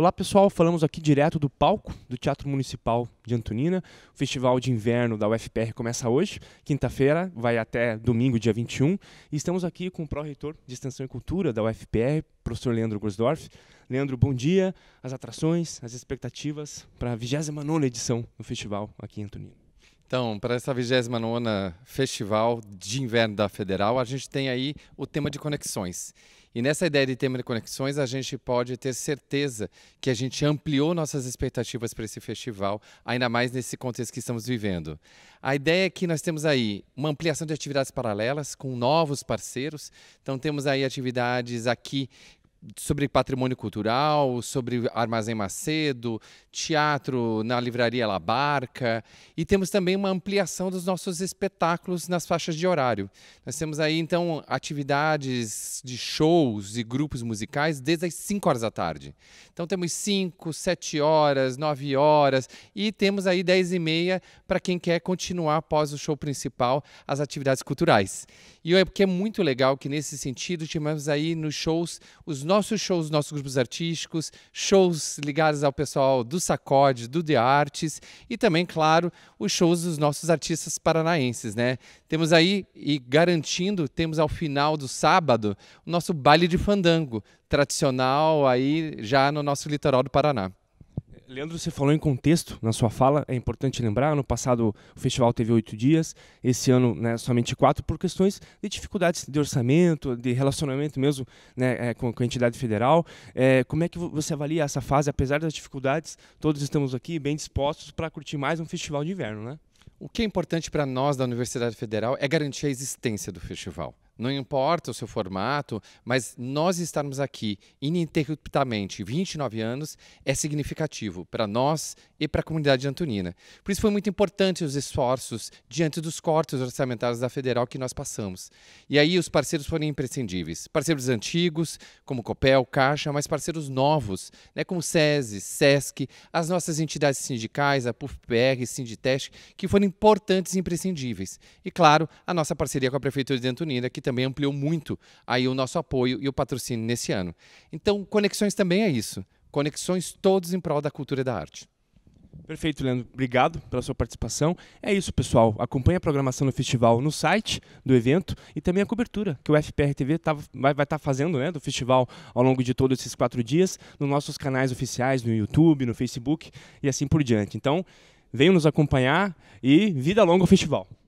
Olá pessoal, falamos aqui direto do palco do Teatro Municipal de Antonina. O Festival de Inverno da UFPR começa hoje, quinta-feira, vai até domingo, dia 21. E estamos aqui com o pró-reitor de Extensão e Cultura da UFPR, professor Leandro Grosdorf. Leandro, bom dia. As atrações, as expectativas para a 29 edição do festival aqui em Antonina. Então, para essa 29 Festival de Inverno da Federal, a gente tem aí o tema de conexões. E nessa ideia de tema de conexões, a gente pode ter certeza que a gente ampliou nossas expectativas para esse festival, ainda mais nesse contexto que estamos vivendo. A ideia é que nós temos aí uma ampliação de atividades paralelas com novos parceiros. Então temos aí atividades aqui sobre patrimônio cultural, sobre Armazém Macedo, teatro na Livraria La Barca e temos também uma ampliação dos nossos espetáculos nas faixas de horário. Nós temos aí então atividades de shows e grupos musicais desde as 5 horas da tarde. Então temos 5, 7 horas, 9 horas e temos aí 10 e meia para quem quer continuar após o show principal as atividades culturais. E é porque é muito legal que nesse sentido tivemos aí nos shows os nossos shows, nossos grupos artísticos, shows ligados ao pessoal do Sacode, do the arts e também, claro, os shows dos nossos artistas paranaenses, né? Temos aí, e garantindo, temos ao final do sábado o nosso baile de fandango, tradicional aí já no nosso litoral do Paraná. Leandro, você falou em contexto na sua fala, é importante lembrar, no passado o festival teve oito dias, esse ano né, somente quatro, por questões de dificuldades de orçamento, de relacionamento mesmo né, é, com, a entidade federal. É, como é que você avalia essa fase, apesar das dificuldades, todos estamos aqui bem dispostos para curtir mais um festival de inverno, né? O que é importante para nós da Universidade Federal é garantir a existência do festival não importa o seu formato, mas nós estarmos aqui ininterruptamente 29 anos é significativo para nós e para a comunidade antonina. Por isso foi muito importante os esforços diante dos cortes orçamentários da federal que nós passamos. E aí os parceiros foram imprescindíveis, parceiros antigos como Copel, Caixa, mas parceiros novos, né, como SESI, SESC, as nossas entidades sindicais, a PUFPR, Sinditest, que foram importantes e imprescindíveis. E claro, a nossa parceria com a prefeitura de Antonina que também ampliou muito aí o nosso apoio e o patrocínio nesse ano. Então, Conexões também é isso. Conexões todos em prol da cultura e da arte. Perfeito, Leandro. Obrigado pela sua participação. É isso, pessoal. Acompanhe a programação do festival no site do evento e também a cobertura que o FPR TV tá, vai estar tá fazendo né, do festival ao longo de todos esses quatro dias, nos nossos canais oficiais, no YouTube, no Facebook e assim por diante. Então, venham nos acompanhar e vida longa ao festival.